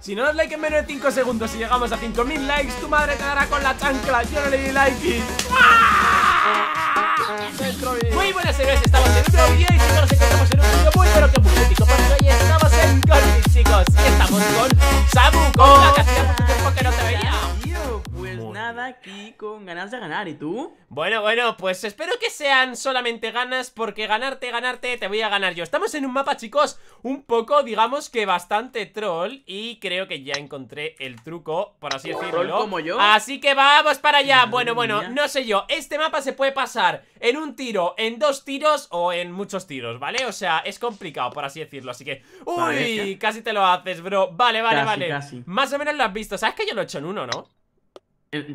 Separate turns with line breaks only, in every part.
Si no nos like en menos de 5 segundos y llegamos a 5.000 likes, tu madre te con la chancla. Yo no le di like y... ¡Ah! Muy buenas señores, estamos en otro vídeo y si nos encontramos en un vídeo muy pero que muy épico porque hoy estamos en Golfit, chicos. Y estamos con Samu, con la que hacía tiempo que no te veía aquí con ganas de ganar. ¿Y tú? Bueno, bueno, pues espero que sean solamente ganas porque ganarte, ganarte, te voy a ganar yo. Estamos en un mapa, chicos, un poco, digamos que bastante troll y creo que ya encontré el truco, por así decirlo. Así que vamos para allá. bueno, bueno, no sé yo. Este mapa se puede pasar en un tiro, en dos tiros o en muchos tiros, ¿vale? O sea, es complicado, por así decirlo. Así que... ¡Uy! casi te lo haces, bro. Vale, vale, vale. Más o menos lo has visto. ¿Sabes que yo lo he hecho en uno, no?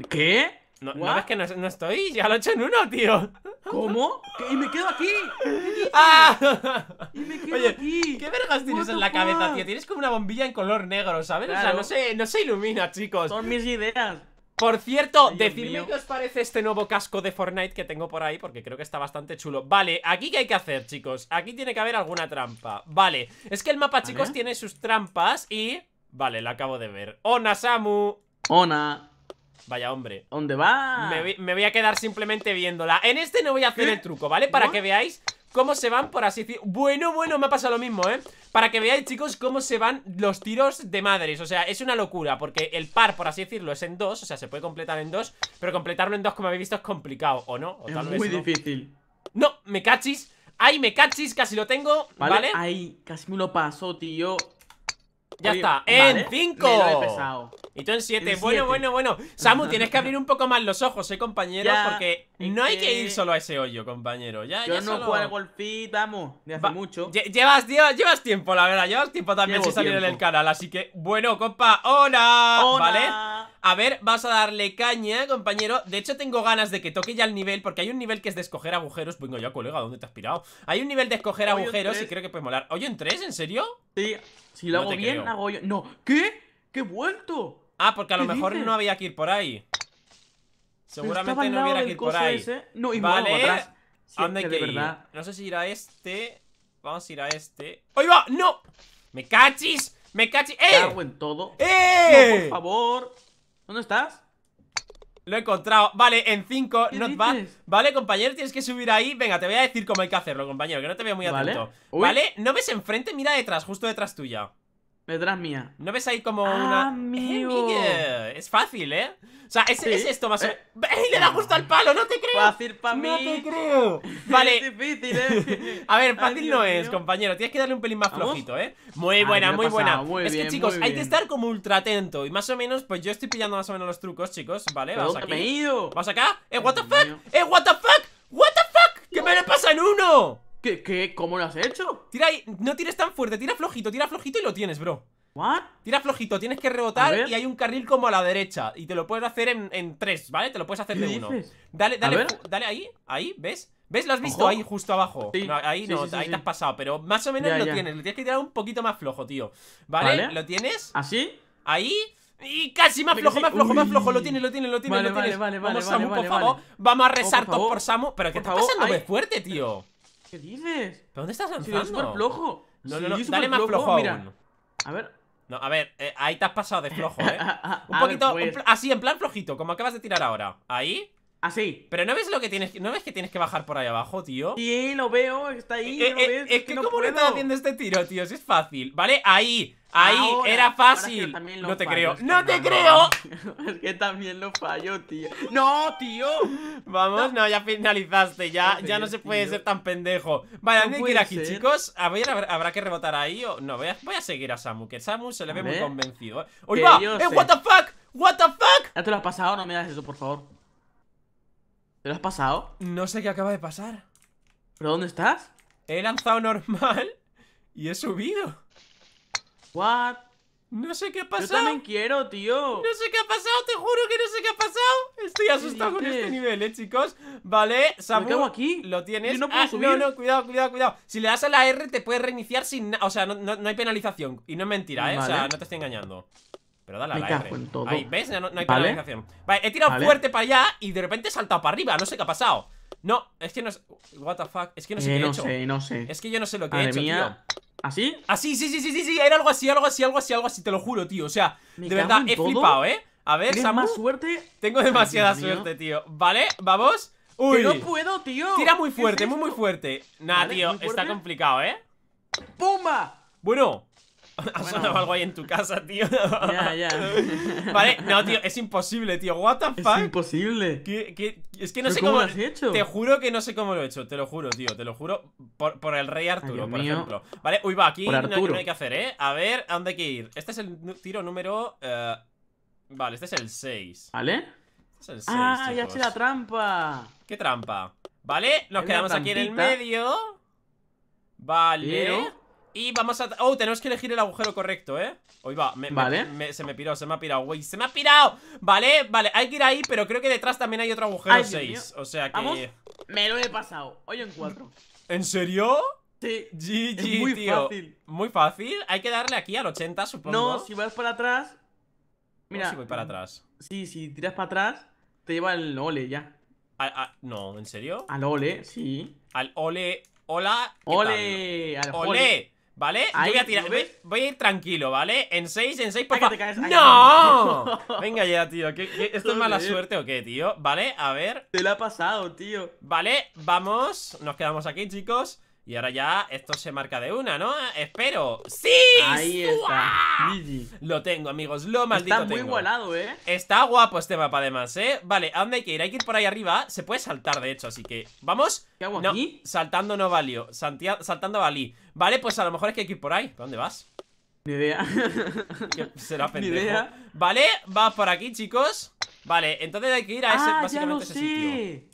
¿Qué? No, ¿no que no, estoy? Ya lo he hecho en uno, tío. ¿Cómo? ¿Y me quedo aquí? Ah. ¿Y me quedo ¿Qué vergas tienes en la cabeza, tío? Tienes como una bombilla en color negro, ¿sabes? O sea, no se, no se ilumina, chicos. Son mis ideas. Por cierto, decidme qué os parece este nuevo casco de Fortnite que tengo por ahí Porque creo que está bastante chulo Vale, aquí qué hay que hacer, chicos Aquí tiene que haber alguna trampa Vale, es que el mapa, chicos, tiene sus trampas y... Vale, lo acabo de ver ¡Ona, Samu! ¡Ona! Vaya hombre ¿Dónde va? Me voy, a quedar simplemente viéndola En este no voy a hacer ¿Eh? el truco, ¿vale? Para que veáis cómo se van, por así decir Bueno, bueno, me ha pasado lo mismo, ¿eh? Para que veáis, chicos, cómo se van los tiros de madres O sea, es una locura Porque el par, por así decirlo, es en dos O sea, se puede completar en dos Pero completarlo en dos, como habéis visto, es complicado ¿O no? es muy ¿no? difícil No, me cachis Ahí me cachis, casi lo tengo, ¿vale? ¿vale? Ahí, casi me lo pasó, tío Ya está, en cinco. Y tú en 7. Bueno, bueno, bueno. Samu, tienes que abrir un poco más los ojos, eh, compañero. porque no hay que... ir solo a ese hoyo, compañero. Ya, Yo no solo... juego al vamos. De hace mucho. llevas, llevas, llevas, tiempo, la verdad. Llevas tiempo también Llevo salir en el canal. Así que, bueno, compa. ¡Hola! ¿Vale? A ver, vas a darle caña, compañero. De hecho, tengo ganas de que toque ya el nivel, porque hay un nivel que es de escoger agujeros. Venga ya, colega, ¿dónde te has pirado? Hay un nivel de escoger agujeros y creo que puede molar. ¿Hoyo en tres? ¿En serio? Sí, si lo hago bien,
hago yo. No,
¿qué? ¿Qué vuelto? Ah, porque a lo mejor no había que ir por ahí. Seguramente no hubiera que ir por ahí. No, vale. hay que, No sé si ir a este. Vamos a ir a este. ¡Ahí va! ¡No! ¡Me cachis! ¡Me cachis! ¡Eh! todo. ¡Eh! por favor. ¿Dónde estás? Lo he encontrado. Vale, en 5, not Vale, compañero, tienes que subir ahí. Venga, te voy a decir cómo hay que hacerlo, compañero, que no te veo muy atento. ¿Vale? No ves enfrente, mira detrás, justo detrás tuya. Detrás mía. ¿No ves ahí como una...? Amigo. Eh, es fácil, ¿eh? O sea, ese es esto más o eh. menos... ¿Eh? ¡Le da justo al palo! ¡No te creo! Fácil para mí. ¡No te creo! Vale. es difícil, ¿eh? A ver, fácil no es, compañero. Tienes que darle un pelín más flojito, ¿eh? Muy buena, muy buena. es que, chicos, hay que estar como ultra atento. Y más o menos, pues yo estoy pillando más o menos los trucos, chicos. Vale, vamos aquí. Me he ido. Vamos acá. ¡Eh, what the fuck! ¡Eh, what the fuck! ¡What the fuck! ¿Qué me le pasa en uno? ¿Qué? ¿Qué? ¿Cómo lo has hecho? Tira ahí, no tires tan fuerte, tira flojito, tira flojito y lo tienes, bro ¿What? Tira flojito, tienes que rebotar y hay un carril como a la derecha Y te lo puedes hacer en, tres, ¿vale? Te lo puedes hacer de dices? uno Dale, dale, dale ahí, ahí, ¿ves? ¿Ves? Lo has visto ahí justo abajo Ahí no, ahí te has pasado, pero más o menos lo tienes Lo tienes que tirar un poquito más flojo, tío ¿Vale? vale. lo tienes? ¿Así? Ahí y casi más flojo, más flojo, más flojo. Lo tienes, lo tienes, lo tienes, lo tienes. Vamos, Samu, por favor. Vamos a oh, rezar por todos por Samu. Pero ¿qué está pasando? Es fuerte, tío.
¿Qué dices?
¿Pero dónde estás lanzando? Sí, flojo. No, no, no, dale más flojo, mira. A ver. No, a ver, eh, ahí te has pasado de flojo, ¿eh? un poquito, pues. así, en plan flojito, como acabas de tirar ahora. Ahí. Así. Pero no ves lo que tienes, no ves que tienes que bajar por ahí abajo, tío. Sí, lo veo, está ahí, ¿no eh, eh, Es, que, cómo estás haciendo este tiro, tío, si es fácil, ¿vale? Ahí, ahí, era fácil. No te creo, no te creo. es que también lo fallo, tío. No, tío. Vamos, no, ya finalizaste, ya, ya no se puede ser tan pendejo. Vale, hay que ir aquí, chicos? A ver, habrá que rebotar ahí o no, voy a, seguir a Samu, que Samu se le ve muy convencido. ¡Oye, va! ¡Eh, ¡Eh what the fuck! ¡What the fuck!
¿Ya te lo has pasado? No me das eso, por favor.
¿Te lo has pasado? No sé qué acaba de pasar. ¿Pero dónde estás? He lanzado normal y he subido. What? No sé qué ha pasado. Yo también quiero, tío. No sé qué ha pasado, te juro que no sé qué ha pasado. Estoy asustado con este nivel, eh, chicos. Vale, Samu. aquí? Lo tienes. Yo no puedo ah, subir. No, cuidado, cuidado, cuidado. Si le das a la R, te puedes reiniciar sin. O sea, no, hay penalización. Y no es mentira, eh. O sea, no te estoy engañando. Pero dale la ¿ves? No, hay ¿Vale? vale, he tirado fuerte para allá y de repente he saltado para arriba. No sé qué ha pasado. No, es que no es. What Es que no sé eh, qué he hecho. Es que yo no sé lo que he hecho, ¿Así? Así, ah, sí, sí, sí, sí, sí. Era algo así, algo así, algo así, algo así, te lo juro, tío. O sea, de verdad, he flipado, ¿eh? A ver, más suerte? Tengo demasiada suerte, tío. Vale, vamos. Uy. no
puedo, tío. Tira muy fuerte,
muy, muy fuerte. Nada, tío, está complicado, ¿eh? ¡Pumba! Bueno, Has algo ahí en tu casa, tío. Ya, ya. Vale, no, tío, es imposible, tío. What Es imposible. Es que no sé cómo. lo has hecho? Te juro que no sé cómo lo he hecho, te lo juro, tío. Te lo juro por, el rey Arturo, por ejemplo. Vale, uy, va, aquí no, no, hay que hacer, ¿eh? A ver, ¿a dónde hay que ir? Este es el tiro número. Eh, vale, este es el 6. ¿Vale? Este es el 6. ¡Ah, ya he hecho la
trampa!
¿Qué trampa? Vale, nos quedamos aquí en el medio. Vale. Y vamos a... Oh, tenemos que elegir el agujero correcto, ¿eh? Hoy va, vale. se me piró, se me ha pirado, güey ¡Se me ha pirado! Vale, vale, hay que ir ahí Pero creo que detrás también hay otro agujero 6 O sea que... Me lo he pasado Hoy en 4 ¿En serio? Sí GG, muy fácil Muy fácil Hay que darle aquí al 80, supongo No, si
vas para atrás
Mira si voy para atrás? Sí, si tiras para atrás Te lleva al ole ya No, ¿en serio? Al ole, sí Al ole Hola, ole, ole. ¿Vale? yo voy a tirar. Voy, a ir tranquilo, ¿vale? En 6, en 6, por ¡No! Venga ya, tío. esto es mala suerte o qué, tío? ¿Vale? A ver. Te la ha pasado, tío. Vale, vamos. Nos quedamos aquí, chicos. Y ahora ya esto se marca de una, ¿no? Espero. ¡Sí! Ahí Lo tengo, amigos. Lo maldito Está muy igualado, ¿eh? Está guapo este mapa, además, ¿eh? Vale, ¿a dónde hay que ir? Hay que ir por ahí arriba. Se puede saltar, de hecho, así que... ¿Vamos? ¿Qué hago aquí? saltando no valió. Saltando valí. Vale, pues a lo mejor es que hay que ir por ahí. dónde vas? Ni idea. Será pendejo. Ni idea. Vale, va por aquí, chicos. Vale, entonces hay que ir a ese, ah, básicamente ese
sitio.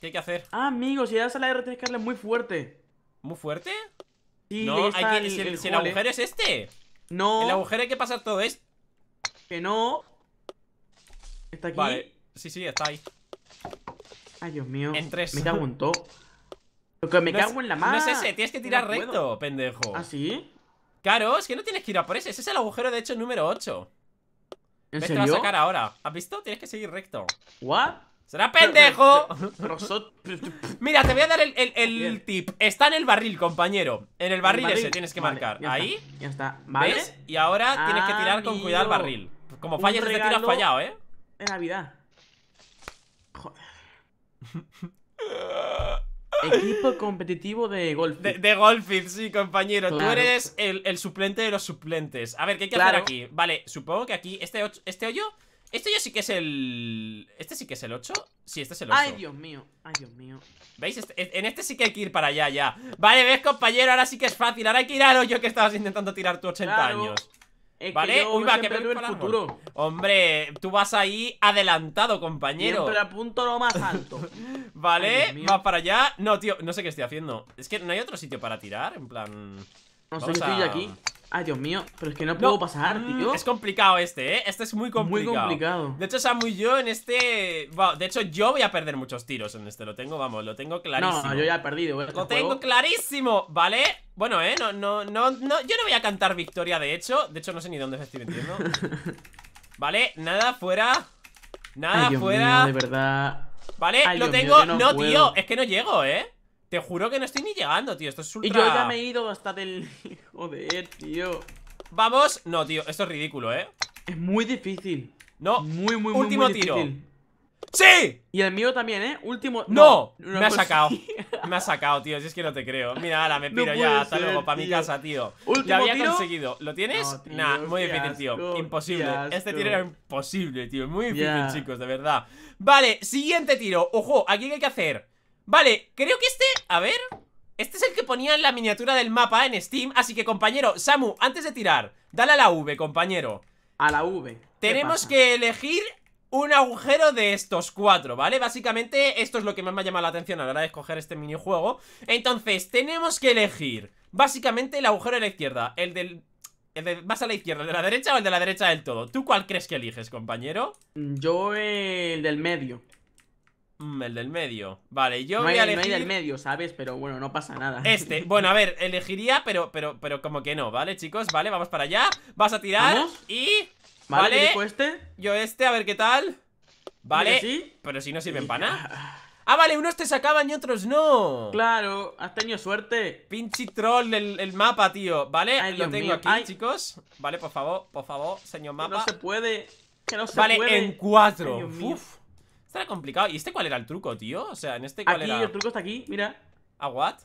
¿Qué hay que hacer? Ah, amigos, si das a la R tienes que darle muy fuerte. ¿Muy fuerte? no, hay que, el, si, el, agujero es este. No. El agujero hay que pasar todo esto. Que no. Está aquí. Vale. Sí, sí, está ahí.
Ay, Dios mío. En tres. Me cago en todo. Me cago en la mano. No es ese, tienes que tirar recto, pendejo. ¿Ah, sí? Claro, es que no tienes que ir a por ese. Ese es el agujero, de hecho, número 8. ¿En ¿Ves serio? Te vas a sacar ahora. ¿Has visto? Tienes que seguir recto. ¿What? ¡Será pendejo! Mira, te voy a dar el, tip. Está en el barril, compañero. En el barril, ese tienes que marcar. Ahí. ya está. ¿Ves? Y ahora tienes que tirar con cuidado el barril. Como falles te tiras fallado, ¿eh?
En Navidad. Equipo competitivo de golf. De,
golf, sí, compañero. Tú eres el, suplente de los suplentes. A ver, ¿qué hay que hacer aquí? Vale, supongo que aquí, este, este hoyo este yo sí que es el... ¿Este sí que es el 8? Sí, este es el 8 Ay, Dios
mío, ay, Dios mío
¿Veis? Este, en este sí que hay que ir para allá ya Vale, ves, compañero, ahora sí que es fácil Ahora hay que ir al hoyo que estabas intentando tirar tu 80 años ¿Vale? Uy, va, que el futuro. Hombre, tú vas ahí adelantado, compañero. Siempre
apunto lo más alto.
¿Vale? vas para allá. No, tío, no sé qué estoy haciendo. Es que no hay otro sitio para tirar, en plan... No sé, estoy aquí. Ay,
Dios mío, pero es
que no puedo pasar, mm, tío. Es complicado este, ¿eh? Este es muy complicado. Muy complicado. De hecho, Samu muy yo en este... de hecho, yo voy a perder muchos tiros en este. Lo tengo, vamos, lo tengo clarísimo. No, yo ya he perdido. lo tengo clarísimo, ¿vale? Bueno, ¿eh? No, no, no, no. Yo no voy a cantar victoria, de hecho. De hecho, no sé ni dónde estoy metiendo. vale, nada fuera. Nada fuera. de
verdad.
Vale, lo tengo. no tío, es que no llego, ¿eh? Te juro que no estoy ni llegando, tío. Esto es ultra... Y yo ya me he ido hasta del... Joder, tío. Vamos. No, tío. Esto es ridículo, ¿eh?
Es muy difícil. No. Muy, muy, muy, Último tiro. ¡Sí! Y el mío también, ¿eh? Último... No. me ha sacado.
me ha sacado, tío. Si es que no te creo. Mira, ahora me piro ya. Hasta luego. Para mi casa, tío. Último ya había conseguido. ¿Lo tienes? No, nah, muy difícil, tío. Imposible. Este tiro era imposible, tío. Muy difícil, chicos. De verdad. Vale. Siguiente tiro. Ojo. Aquí hay que hacer... Vale, creo que este, a ver Este es el que ponía en la miniatura del mapa en Steam Así que compañero, Samu, antes de tirar Dale a la V, compañero A la V Tenemos que elegir un agujero de estos cuatro, ¿vale? Básicamente esto es lo que más me ha llamado la atención a la hora de escoger este minijuego Entonces, tenemos que elegir Básicamente el agujero de la izquierda El del... ¿Vas a la izquierda, el de la derecha o el de la derecha del todo? ¿Tú cuál crees que eliges, compañero? Yo el del medio Mm, el del medio. Vale, yo voy del medio, ¿sabes? Pero bueno, no pasa
nada. Este.
Bueno, a ver, elegiría, pero, pero, pero como que no, ¿vale, chicos? Vale, vamos para allá. Vas a tirar y... Vale, este. Yo este. a ver qué tal. Vale. Sí? Pero si no sirven para nada. Ah, vale, unos te sacaban y otros no. Claro, has tenido suerte. Pinche troll el, mapa, tío. Vale, lo tengo aquí, chicos. Vale, por favor, por favor, señor mapa. no se puede. Que no se vale, en cuatro. Uf. Este era complicado. ¿Y este cuál era el truco, tío? O sea, en este cuál aquí, el truco está aquí, mira. ¿A what?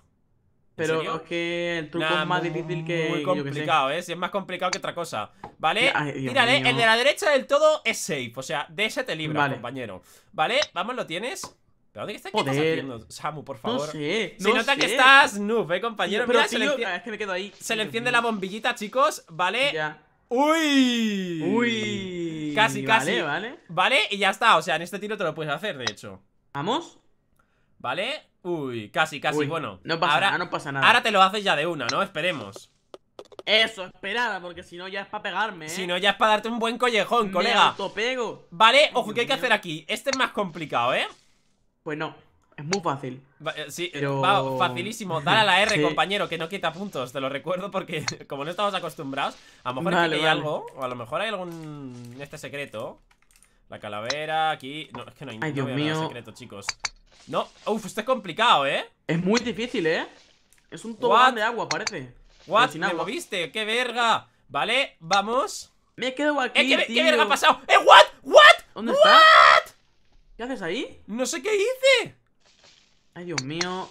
Pero es que el truco es más difícil que. Muy complicado, ¿eh? Si es más complicado que otra cosa. ¿Vale? Mírale, el de la derecha del todo es safe. O sea, de ese te libra, compañero. ¿vale? Vamos, lo tienes. ¿Pero dónde está? ¿Qué estás haciendo, Samu, por favor? No sé, no Se nota que estás noob, eh, compañero. pero, es que me quedo ahí. Se le enciende la bombillita, chicos, ¿vale? Ya. ¡Uy!
¡Uy! Casi, casi. Vale,
vale. Vale, y ya está. O sea, en este tiro te lo puedes hacer, de hecho. ¿Vamos? ¿Vale? Uy, casi, casi. bueno, no pasa ahora, nada, no pasa nada. Ahora te lo haces ya de una, ¿no? Esperemos.
Eso, esperada, porque si no ya es para pegarme, Si ¿eh?
no ya es para darte un buen collejón, Me colega. pego Vale, ojo, ¿qué hay que hacer aquí? Este es más complicado, ¿eh? Pues no. Es
muy fácil. Eh, sí, va facilísimo. Dale a la R, compañero,
que no quita puntos. Te lo recuerdo porque, como no estamos acostumbrados, a lo mejor aquí hay algo, o a lo mejor hay algún. Este secreto. La calavera, aquí. No, es que no hay, ningún secreto, chicos. No, uf, esto es complicado, ¿eh? Es muy difícil, ¿eh? Es un tobogán de agua, parece. What? ¿Me moviste? ¡Qué verga! Vale, vamos. Me quedo eh, aquí. ¿qué, verga ha pasado? ¡Eh, what? ¿What? ¿Qué haces ahí? No
sé qué hice. Ay, Dios mío.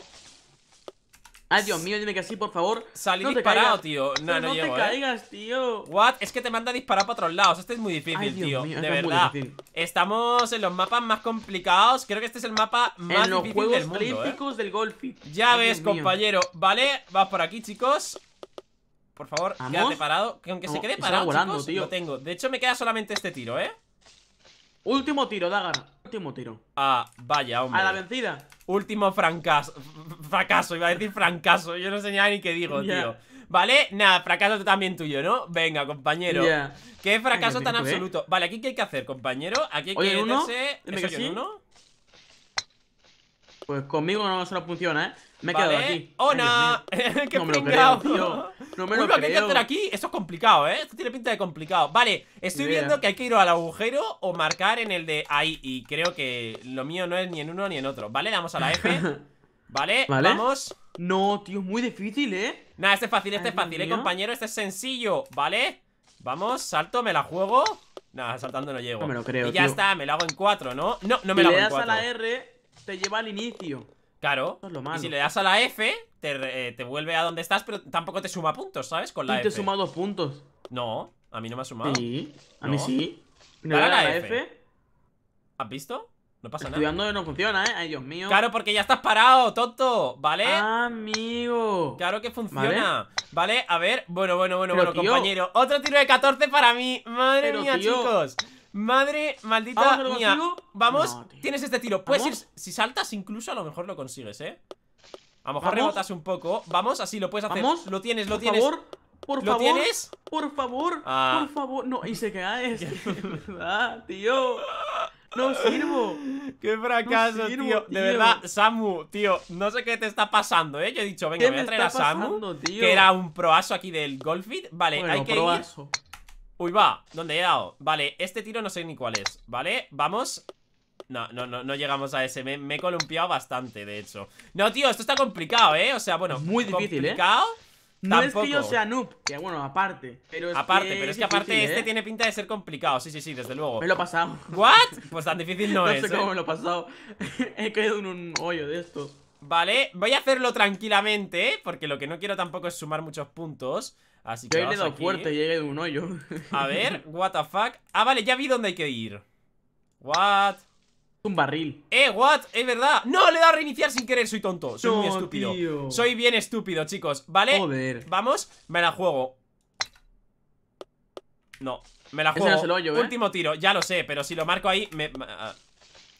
Ay, Dios mío, dime que así,
por favor. Salí disparado, tío. No, no, no te ¿eh? caigas, tío. What? Es que te manda a disparar para otros lados. Este es muy difícil, tío. de este verdad. Estamos en los mapas más complicados. Creo que este es el mapa más difícil del mundo. ¿eh? Olímpicos del Golf. Ya ves, compañero. Vale, vas por aquí, chicos.
Por favor, quédate parado. Que aunque se quede parado, lo tengo.
De hecho, me queda solamente este tiro, ¿eh? Último tiro, Dagar. Último tiro. Ah, vaya, hombre. A la vencida. Último fracaso, fracaso, iba a decir fracaso, yo no sé ni qué digo, tío. ¿Vale? Nada, fracaso también tuyo, ¿no? Venga, compañero. Qué fracaso tan ¿eh? absoluto. Vale, aquí qué hay que hacer, compañero. Aquí hay que meterse...
Pues conmigo no, se no funciona, ¿eh? Me he quedado aquí. ¡Oh, no! ¡Qué no me creo, tío. No me lo que hacer aquí?
Eso es complicado, ¿eh? Esto tiene pinta de complicado. Vale, estoy viendo que hay que ir al agujero o marcar en el de ahí. Y creo que lo mío no es ni en uno ni en otro. Vale, damos a la F. Vale, vamos. No, tío, es muy difícil, ¿eh? Nada, este es fácil, este es fácil, ¿eh, compañero? Este es sencillo, ¿vale? Vamos, salto, me la juego. Nada, saltando no llego. No me lo creo, Y ya está, me lo hago en cuatro, ¿no? No, no me lo hago en cuatro. le das a la R te lleva al inicio. Claro. si le das a la F, eh, te, vuelve a donde estás, pero tampoco te suma puntos, ¿sabes? Con la Y F. te
suma dos puntos.
No, a mí no me ha sumado. Sí, a mí sí. la, F. ¿Has visto? No pasa Estudiando nada. no funciona, ¿eh? Ay, Dios mío. Claro, porque ya estás parado, tonto, ¿vale? Amigo. Claro que funciona. ¿Vale? A ver, bueno, bueno, bueno, bueno, compañero. Otro tiro de 14 para mí. Madre mía, chicos. Madre maldita mía. Vamos, tienes este tiro. Puedes ir, si saltas incluso a lo mejor lo consigues, ¿eh? A lo mejor rebotas un poco. Vamos, así lo puedes hacer. Lo tienes, lo tienes. por Favor,
por ¿Lo favor, tienes? por favor, ah. por favor. No, y se queda este. De verdad, tío. No sirvo. Qué fracaso, tío. De verdad,
Samu, tío, no sé qué te está pasando, ¿eh? Yo he dicho, venga, voy a traer a Samu, que era un proaso aquí del Golfit. Vale, hay que ir Uy, va, ¿dónde he dado? Vale, este tiro no sé ni cuál es, ¿vale? Vamos no, no, no, no llegamos a ese me, he columpiado bastante, de hecho No, tío, esto está complicado, ¿eh? O sea, bueno, muy difícil, ¿eh? complicado, ¿eh? No es que yo sea
noob, que bueno, aparte. aparte, pero es que aparte este ¿eh? tiene
pinta de ser complicado. Sí, sí, sí, desde luego. Me lo he pasado. ¿What? Pues tan difícil no, es. No sé cómo ¿eh? me lo he pasado. he caído en un hoyo de esto Vale, voy a hacerlo tranquilamente, porque lo que no quiero tampoco es sumar muchos puntos. Así que. Yo he dado fuerte, llegué de un hoyo. A ver, what the fuck. Ah, vale, ya vi dónde hay que ir. What? Un barril. Eh, what? Es verdad. No, le he dado a reiniciar sin querer, soy tonto. Soy muy estúpido. Soy bien estúpido, chicos. ¿Vale? Joder. Vamos, me la juego. No, me la juego. ¿eh? Último tiro, ya lo sé, pero si lo marco ahí, me. Ah,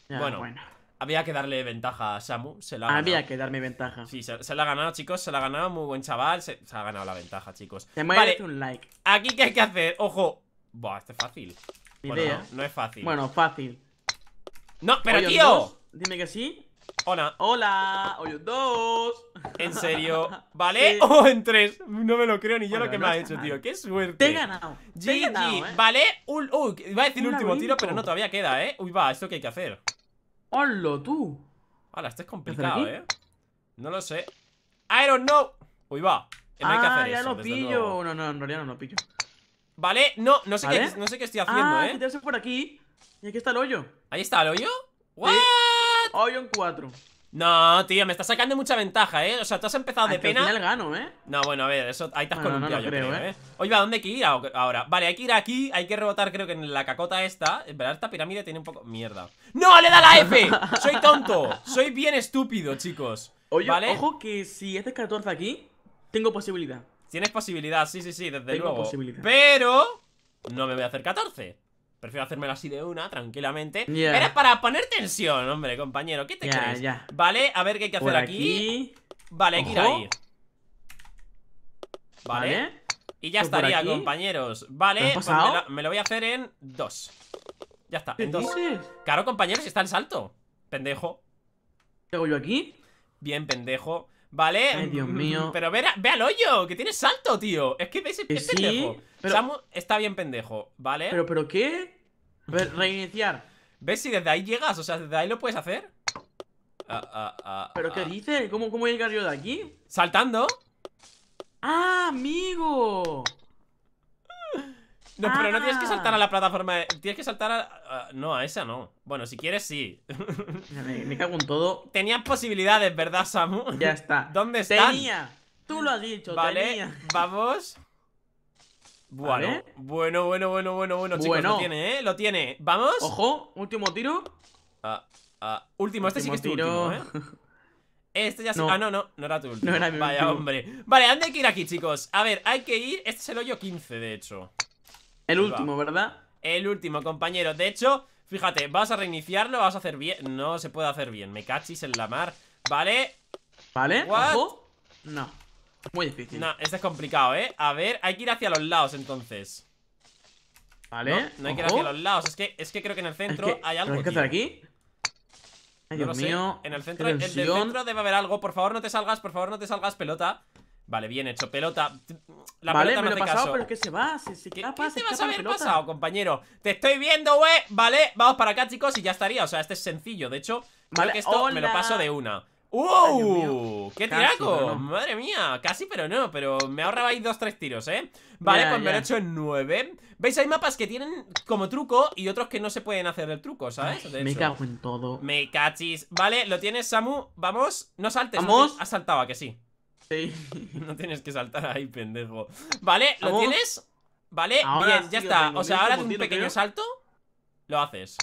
bueno. Había que darle ventaja a Samu. Se la Había que darme ventaja. Sí, se, la ha ganado, chicos. Se la ha ganado. Muy buen chaval. Se, ha ganado la ventaja, chicos. Te vale. un like. Aquí, ¿qué hay que hacer? Ojo. Buah, este es fácil. No, es fácil. Bueno, fácil. No, pero tío. Dime
que sí. Hola. Hola. Hoy dos. En serio. ¿Vale? O oh, en
tres. No me lo creo ni yo lo que me ha hecho, tío. Qué suerte. Te he ganado.
Eh. ¿Vale?
Uy, a decir último tiro, pero no, todavía queda, ¿eh? Uy, va, esto que hay que hacer. ¡Hola, tú! Ahora, este es complicado, ¿eh? No lo sé. ¡I don't know! Uy, va. No hay que ah, ya lo pillo. No, no, en realidad no lo pillo. Vale, no, no sé, Qué, no sé qué estoy haciendo, ah, ¿eh? Ah, por aquí. Y aquí está el hoyo. ¿Ahí está el hoyo? ¿What? Hoyo en cuatro. No, tío, me estás sacando mucha ventaja, ¿eh? O sea, tú has empezado de pena. gano, ¿eh? No, bueno, a ver, eso ahí estás con columpiado, ¿eh? ¿eh? Oye, ¿a dónde hay que ir ahora? Vale, hay que ir aquí, hay que rebotar, creo que en la cacota esta. En verdad, esta pirámide tiene un poco. Mierda. ¡No! ¡Le da la F! ¡Soy tonto! ¡Soy bien estúpido, chicos! Oye, ¿Vale? ojo que si haces 14 aquí, tengo posibilidad. Tienes posibilidad, sí, sí, sí, desde tengo luego. Posibilidad. Pero. No me voy a hacer 14. Prefiero hacérmela así de una, tranquilamente. Era para poner tensión, hombre, compañero. ¿Qué te crees? Vale, a ver qué hay que hacer aquí. Vale, hay que ir ahí. Vale. Y ya estaría, compañeros. Vale, pues me, lo, voy a hacer en dos. Ya está, en dos. Claro, compañeros, está en salto. Pendejo. ¿Qué hago yo aquí? Bien, pendejo. Vale. Ay, Dios mm, mío. Pero ve, ve, al hoyo, que tiene salto, tío. Es que es pendejo. está bien pendejo, ¿vale? Pero, pero, ¿qué? Reiniciar. ¿Ves si desde ahí llegas? O sea, desde ahí lo puedes hacer. Ah, ah, ah, ¿Pero qué dices? ¿Cómo, ¿Cómo llegar yo de aquí? Saltando.
¡Ah, amigo! No, pero no tienes que saltar
a la plataforma. Tienes que saltar a. no, a esa no. Bueno, si quieres, sí. me, cago en todo. Tenías posibilidades, ¿verdad, Samu? Ya está. ¿Dónde están? Tenía. Tú lo has dicho, vale, Vamos bueno, bueno, bueno, bueno, bueno, bueno, chicos, lo tiene, ¿eh? Lo tiene. ¿Vamos? Ojo, último tiro. Ah, ah, último, este sí que es tu último, ¿eh? Este ya Se... Ah, no, no, no era tu último. Vaya, hombre. Vale, ¿dónde hay que ir aquí, chicos? A ver, hay que ir... Este es el hoyo 15, de hecho. El último, ¿verdad? El último, compañero. De hecho, fíjate, vas a reiniciarlo, vas a hacer bien... No se puede hacer bien. Me cachis en la mar. Vale. Vale, What? No. Muy difícil. No, este es complicado, ¿eh? A ver, hay que ir hacia los lados entonces. Vale. No, hay que ir hacia los lados. Es que, creo que en el centro hay algo. ¿Hay que aquí?
Ay, mío. En el centro, en el centro
debe haber algo. Por favor, no te salgas, por favor, no te salgas, pelota. Vale, bien hecho, pelota. La pelota me no lo pasado,
¿Qué, te vas a haber pasado,
compañero? Te estoy viendo, güey. Eh. Vale, vamos para acá, chicos, y ya estaría. O sea, este es sencillo. De hecho, que esto me lo paso de una. Wow, ¡Qué tiraco! ¡Madre mía! Casi, pero no, pero me ahorrabais dos, tres tiros, ¿eh? Vale, pues me lo he hecho en nueve ¿Veis? Hay mapas que tienen como truco y otros que no se pueden hacer el truco, ¿sabes? me cago en todo Me cachis Vale, lo tienes, Samu Vamos, no saltes ¿Vamos? Has saltado, ¿a que sí? Sí No tienes que saltar ahí, pendejo Vale, ¿lo tienes? Vale, bien, ya está O sea, ahora de un pequeño salto Lo haces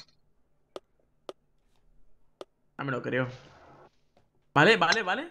Ah, me
lo creo Vale,
vale, vale.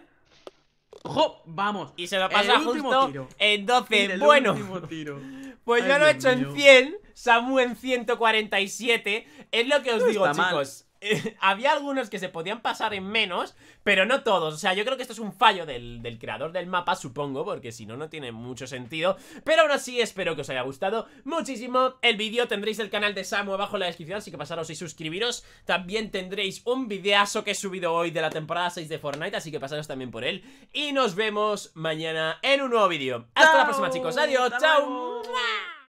¡Ojo! ¡Vamos! Y se lo pasa el justo en 12. bueno, pues yo lo he hecho en 100, Samu en 147. Es lo que os digo, chicos. había algunos que se podían pasar en menos, pero no todos. O sea, yo creo que esto es un fallo del, creador del mapa, supongo, porque si no, no tiene mucho sentido. Pero aún así, espero que os haya gustado muchísimo el vídeo. Tendréis el canal de Samu abajo en la descripción, así que pasaros y suscribiros. También tendréis un videazo que he subido hoy de la temporada 6 de Fortnite, así que pasaros también por él. Y nos vemos mañana en un nuevo vídeo. Hasta la próxima, chicos. Adiós.
chao.